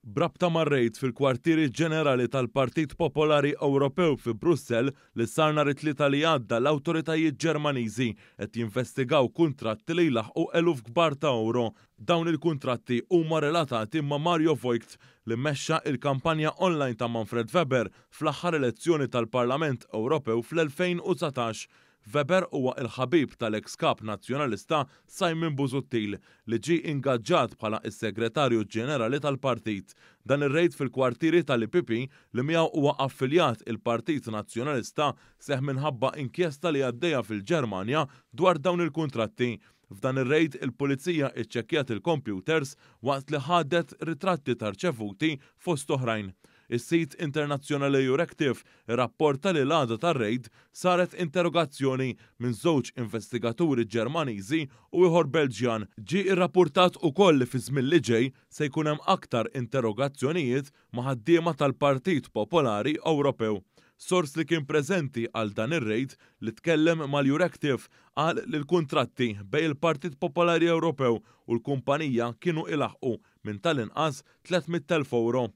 Brabta marrejt fil-kwartieri ġenerali tal-Partit Popolari Ewropew fi Brussel li sarna rit it li għadda l-awtoritajiet Ġermaniżi qed jinvestigaw kuntratti li laħqu eluf kbar ta' euro. Dawn il-kuntratti huma relatati ma' Mario Voigt li mexxa il-kampanja online ta' Manfred Weber fl-aħħar elezzjoni tal-Parlament Ewropew fl-2019 Weber huwa il-ħabib tal-ex-kap nazjonalista Simon Buzuttil li ġi ingaġġat bħala is-segretarju ġenerali tal-partit. Dan ir-rejt fil-kwartieri tal-IPP li miegħu huwa affiljat il-Partit Nazzjonalista seħ minħabba inkjesta li għaddejja fil-Ġermanja dwar dawn il-kontratti. F'dan ir rejt il-pulizija iċċekkjat il-computers waqt li ħadet ritratti tarċevuti fost oħrajn. Is-sit internazzjonali Jurektiv rapporta li l-għada tar-rejd saret interrogazzjoni minn żewġ investigaturi Ġermaniżi u ieħor Belġjan ġi irrapportat ukoll li fi żmien li ġej se jkun hemm aktar interrogazzjonijiet ma' ħaddiema tal-Partit Popolari Ewropew sors li kien prezenti għal dan ir-rejt li tkellem mal jurektif għal li l-kontratti bej il-Partit Popolari Ewropew u l-kumpanija kienu ilaħqu minn tal-inqas 300.000 euro.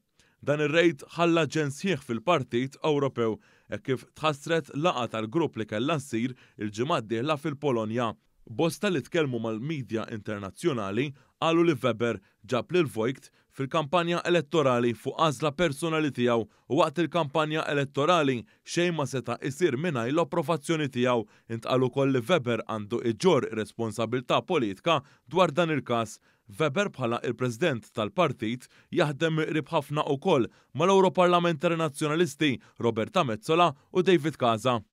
Dan ir-rejt ħalla ġensieħ fil-Partit Ewropew e kif tħassret laqa tal-grupp li kellha ssir il-ġimgħa fil-Polonja Bosta li tkellmu mal-medja internazzjonali għalu li Weber ġab lil vojt fil-kampanja elettorali fuq għażla personali tiegħu waqt il-kampanja elettorali xejn ma seta' isir mingħajr l-approvazzjoni tiegħu intqalu koll li Weber għandu iġġor responsabilità politika dwar dan il-każ Weber bħala il-President tal-partit jaħdem rib ħafna u koll mal-Europarlamentari Nazzjonalisti Roberta Mezzola u David Kaza.